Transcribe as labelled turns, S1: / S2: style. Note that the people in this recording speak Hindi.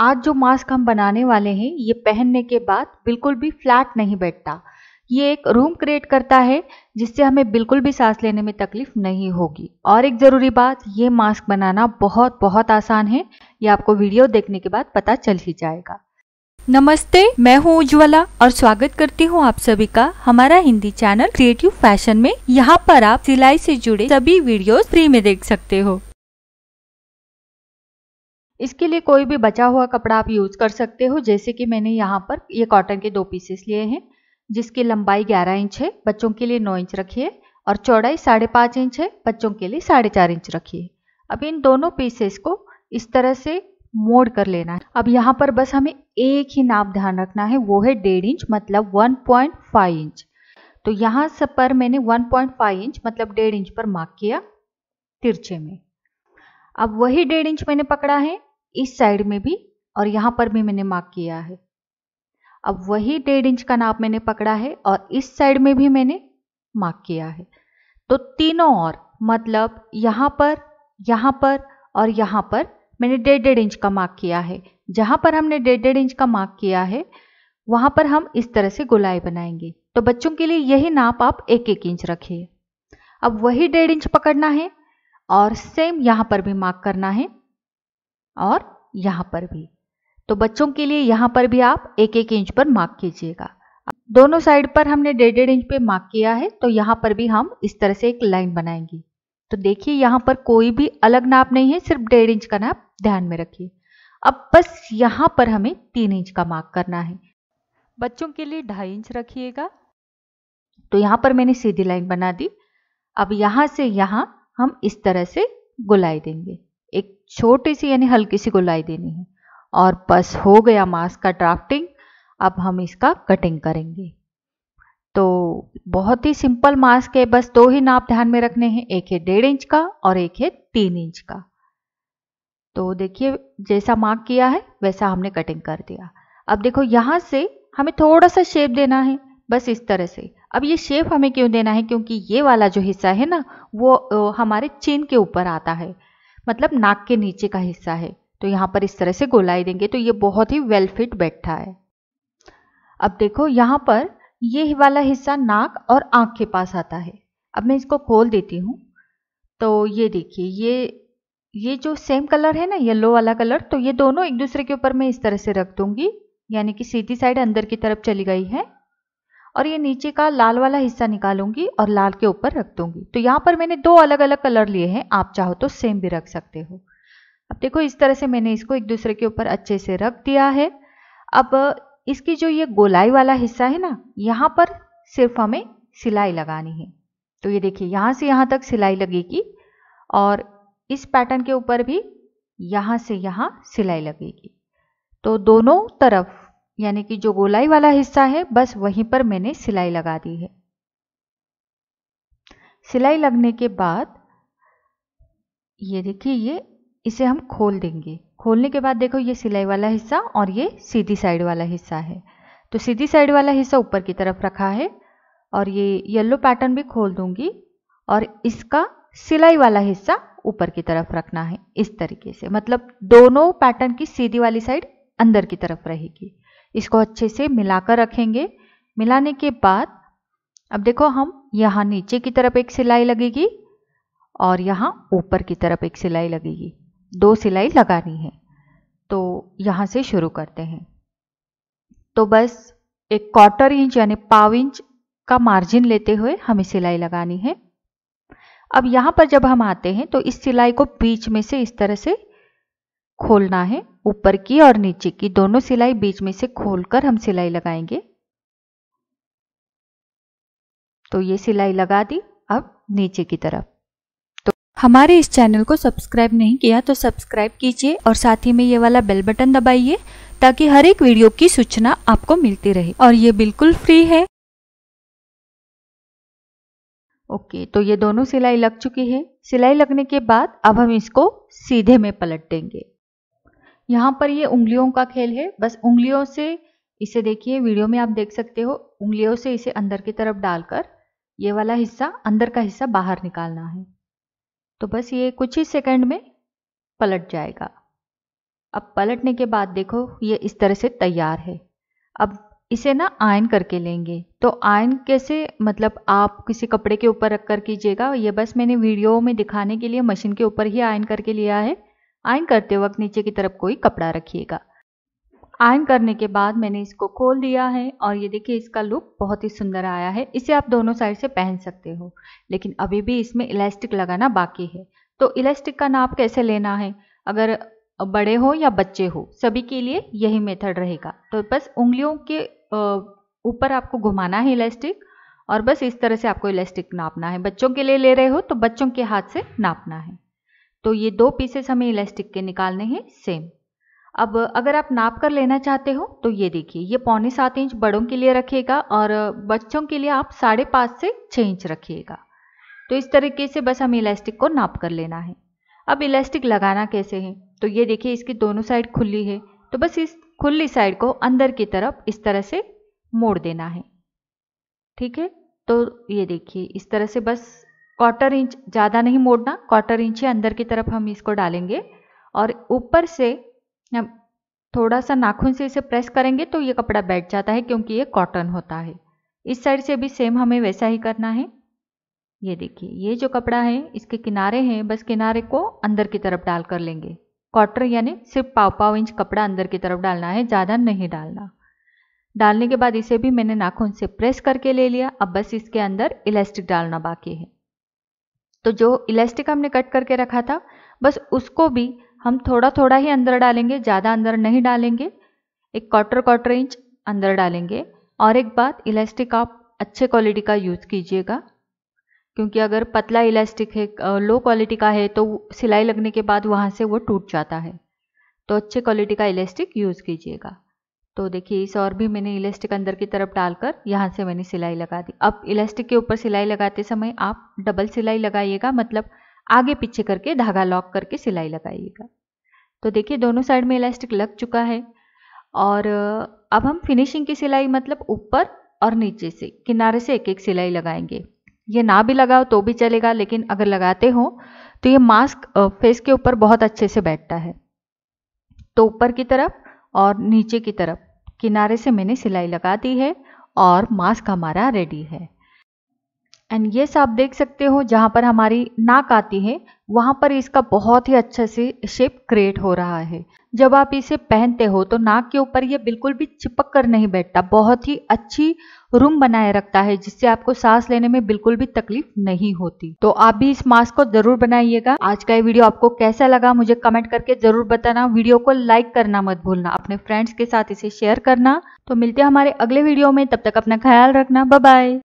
S1: आज जो मास्क हम बनाने वाले हैं ये पहनने के बाद बिल्कुल भी फ्लैट नहीं बैठता ये एक रूम क्रिएट करता है जिससे हमें बिल्कुल भी सांस लेने में तकलीफ नहीं होगी और एक ज़रूरी बात ये मास्क बनाना बहुत बहुत आसान है ये आपको वीडियो देखने के बाद पता चल ही जाएगा नमस्ते मैं हूँ उज्ज्वला और स्वागत करती हूँ आप सभी का हमारा हिंदी चैनल क्रिएटिव फैशन में यहाँ पर आप सिलाई से जुड़े सभी वीडियोस फ्री में देख सकते हो इसके लिए कोई भी बचा हुआ कपड़ा आप यूज़ कर सकते हो जैसे कि मैंने यहाँ पर ये कॉटन के दो पीसेस लिए हैं जिसकी लंबाई 11 इंच है बच्चों के लिए 9 इंच रखिए और चौड़ाई साढ़े पाँच इंच है बच्चों के लिए साढ़े चार इंच रखिए अब इन दोनों पीसेस को इस तरह से मोड़ कर लेना है अब यहाँ पर बस हमें एक ही नाप ध्यान रखना है वो है डेढ़ इंच मतलब 1.5 इंच तो यहाँ सब पर मैंने 1.5 इंच मतलब डेढ़ इंच पर मार्क किया तिरछे में अब वही डेढ़ इंच मैंने पकड़ा है इस साइड में भी और यहाँ पर भी मैंने मार्क किया है अब वही डेढ़ इंच का नाप मैंने पकड़ा है और इस साइड में भी मैंने मार्क किया है तो तीनों और मतलब यहाँ पर यहाँ पर और यहाँ पर मैंने डेढ़ डेढ़ इंच का मार्क किया है जहाँ पर हमने डेढ़ डेढ़ इंच का मार्क किया है वहाँ पर हम इस तरह से गुलाई बनाएंगे तो बच्चों के लिए यही नाप आप एक एक इंच रखिए अब वही डेढ़ इंच पकड़ना है और सेम यहाँ पर भी मार्क करना है और यहाँ पर भी तो बच्चों के लिए यहाँ पर भी आप एक एक इंच पर मार्क कीजिएगा दोनों साइड पर हमने डेढ़ डेढ़ इंच पे मार्क किया है तो यहाँ पर भी हम इस तरह से एक लाइन बनाएंगे तो देखिए यहाँ पर कोई भी अलग नाप नहीं है सिर्फ डेढ़ इंच का नाप ध्यान में रखिए अब बस यहाँ पर हमें तीन इंच का मार्क करना है बच्चों के लिए ढाई इंच रखिएगा तो यहाँ पर मैंने सीधी लाइन बना दी अब यहाँ से यहाँ हम इस तरह से गुलाई देंगे एक छोटी सी यानी हल्की सी गोलाई देनी है और बस हो गया मास्क का ड्राफ्टिंग अब हम इसका कटिंग करेंगे तो बहुत ही सिंपल मास्क है बस दो ही नाप ध्यान में रखने हैं एक है डेढ़ इंच का और एक है तीन इंच का तो देखिए जैसा मार्क किया है वैसा हमने कटिंग कर दिया अब देखो यहां से हमें थोड़ा सा शेप देना है बस इस तरह से अब ये शेप हमें क्यों देना है क्योंकि ये वाला जो हिस्सा है ना वो हमारे चिन के ऊपर आता है मतलब नाक के नीचे का हिस्सा है तो यहाँ पर इस तरह से गोलाई देंगे तो ये बहुत ही वेल फिट बैठा है अब देखो यहाँ पर ये वाला हिस्सा नाक और आँख के पास आता है अब मैं इसको खोल देती हूँ तो ये देखिए ये ये जो सेम कलर है ना येलो वाला कलर तो ये दोनों एक दूसरे के ऊपर मैं इस तरह से रख दूंगी यानी कि सीधी साइड अंदर की तरफ चली गई है और ये नीचे का लाल वाला हिस्सा निकालूंगी और लाल के ऊपर रख दूंगी तो यहाँ पर मैंने दो अलग अलग कलर लिए हैं आप चाहो तो सेम भी रख सकते हो अब देखो इस तरह से मैंने इसको एक दूसरे के ऊपर अच्छे से रख दिया है अब इसकी जो ये गोलाई वाला हिस्सा है ना यहाँ पर सिर्फ हमें सिलाई लगानी है तो ये देखिए यहाँ से यहाँ तक सिलाई लगेगी और इस पैटर्न के ऊपर भी यहाँ से यहाँ सिलाई लगेगी तो दोनों तरफ यानी कि जो गोलाई वाला हिस्सा है बस वहीं पर मैंने सिलाई लगा दी है सिलाई लगने के बाद ये देखिए ये इसे हम खोल देंगे खोलने के बाद देखो ये सिलाई वाला हिस्सा और ये सीधी साइड वाला हिस्सा है तो सीधी साइड वाला हिस्सा ऊपर की तरफ रखा है और ये येलो पैटर्न भी खोल दूंगी और इसका सिलाई वाला हिस्सा ऊपर की तरफ रखना है इस तरीके से मतलब दोनों पैटर्न की सीधी वाली साइड अंदर की तरफ रहेगी इसको अच्छे से मिलाकर रखेंगे मिलाने के बाद अब देखो हम यहाँ नीचे की तरफ एक सिलाई लगेगी और यहाँ ऊपर की तरफ एक सिलाई लगेगी दो सिलाई लगानी है तो यहाँ से शुरू करते हैं तो बस एक क्वार्टर इंच यानी पाव इंच का मार्जिन लेते हुए हमें सिलाई लगानी है अब यहाँ पर जब हम आते हैं तो इस सिलाई को बीच में से इस तरह से खोलना है ऊपर की और नीचे की दोनों सिलाई बीच में से खोलकर हम सिलाई लगाएंगे तो ये सिलाई लगा दी अब नीचे की तरफ तो हमारे इस चैनल को सब्सक्राइब नहीं किया तो सब्सक्राइब कीजिए और साथ ही में ये वाला बेल बटन दबाइए ताकि हर एक वीडियो की सूचना आपको मिलती रहे और ये बिल्कुल फ्री है ओके तो ये दोनों सिलाई लग चुकी है सिलाई लगने के बाद अब हम इसको सीधे में पलट देंगे यहाँ पर ये उंगलियों का खेल है बस उंगलियों से इसे देखिए वीडियो में आप देख सकते हो उंगलियों से इसे अंदर की तरफ डालकर ये वाला हिस्सा अंदर का हिस्सा बाहर निकालना है तो बस ये कुछ ही सेकंड में पलट जाएगा अब पलटने के बाद देखो ये इस तरह से तैयार है अब इसे ना आयन करके लेंगे तो आयन कैसे मतलब आप किसी कपड़े के ऊपर रख कर कीजिएगा ये बस मैंने वीडियो में दिखाने के लिए मशीन के ऊपर ही आयन करके लिया है आयन करते वक्त नीचे की तरफ कोई कपड़ा रखिएगा आयन करने के बाद मैंने इसको खोल दिया है और ये देखिए इसका लुक बहुत ही सुंदर आया है इसे आप दोनों साइड से पहन सकते हो लेकिन अभी भी इसमें इलास्टिक लगाना बाकी है तो इलास्टिक का नाप कैसे लेना है अगर बड़े हो या बच्चे हो सभी के लिए यही मेथड रहेगा तो बस उंगलियों के ऊपर आपको घुमाना है इलास्टिक और बस इस तरह से आपको इलास्टिक नापना है बच्चों के लिए ले रहे हो तो बच्चों के हाथ से नापना है तो ये दो पीसेस हमें इलास्टिक के निकालने हैं सेम अब अगर आप नाप कर लेना चाहते हो तो ये देखिए ये पौने सात इंच बड़ों के लिए रखिएगा और बच्चों के लिए आप साढ़े पाँच से छः इंच रखिएगा तो इस तरीके से बस हमें इलास्टिक को नाप कर लेना है अब इलास्टिक लगाना कैसे है तो ये देखिए इसकी दोनों साइड खुली है तो बस इस खुली साइड को अंदर की तरफ इस तरह से मोड़ देना है ठीक है तो ये देखिए इस तरह से बस क्वार्टर इंच ज़्यादा नहीं मोड़ना क्वार्टर इंच ही अंदर की तरफ हम इसको डालेंगे और ऊपर से हम थोड़ा सा नाखून से इसे प्रेस करेंगे तो ये कपड़ा बैठ जाता है क्योंकि ये कॉटन होता है इस साइड से भी सेम हमें वैसा ही करना है ये देखिए ये जो कपड़ा है इसके किनारे हैं बस किनारे को अंदर की तरफ डाल कर लेंगे क्वार्टर यानी सिर्फ पाव पाव इंच कपड़ा अंदर की तरफ डालना है ज़्यादा नहीं डालना डालने के बाद इसे भी मैंने नाखून से प्रेस करके ले लिया अब बस इसके अंदर इलास्टिक डालना बाकी है तो जो इलास्टिक हमने कट करके रखा था बस उसको भी हम थोड़ा थोड़ा ही अंदर डालेंगे ज़्यादा अंदर नहीं डालेंगे एक क्वार्टर क्वार्टर इंच अंदर डालेंगे और एक बात इलास्टिक आप अच्छे क्वालिटी का यूज़ कीजिएगा क्योंकि अगर पतला इलास्टिक है लो क्वालिटी का है तो सिलाई लगने के बाद वहाँ से वो टूट जाता है तो अच्छे क्वालिटी का इलास्टिक यूज़ कीजिएगा तो देखिए इस और भी मैंने इलास्टिक अंदर की तरफ डालकर यहाँ से मैंने सिलाई लगा दी अब इलास्टिक के ऊपर सिलाई लगाते समय आप डबल सिलाई लगाइएगा मतलब आगे पीछे करके धागा लॉक करके सिलाई लगाइएगा तो देखिए दोनों साइड में इलास्टिक लग चुका है और अब हम फिनिशिंग की सिलाई मतलब ऊपर और नीचे से किनारे से एक एक सिलाई लगाएंगे ये ना भी लगाओ तो भी चलेगा लेकिन अगर लगाते हो तो ये मास्क फेस के ऊपर बहुत अच्छे से बैठता है तो ऊपर की तरफ और नीचे की तरफ किनारे से मैंने सिलाई लगा दी है और मास्क हमारा रेडी है एंड येस आप देख सकते हो जहाँ पर हमारी नाक आती है वहाँ पर इसका बहुत ही अच्छे से शेप क्रिएट हो रहा है जब आप इसे पहनते हो तो नाक के ऊपर ये बिल्कुल भी चिपक कर नहीं बैठता बहुत ही अच्छी रूम बनाए रखता है जिससे आपको सांस लेने में बिल्कुल भी तकलीफ नहीं होती तो आप भी इस मास्क को जरूर बनाइएगा आज का ये वीडियो आपको कैसा लगा मुझे कमेंट करके जरूर बताना वीडियो को लाइक करना मत भूलना अपने फ्रेंड्स के साथ इसे शेयर करना तो मिलते हैं हमारे अगले वीडियो में तब तक अपना ख्याल रखना बाय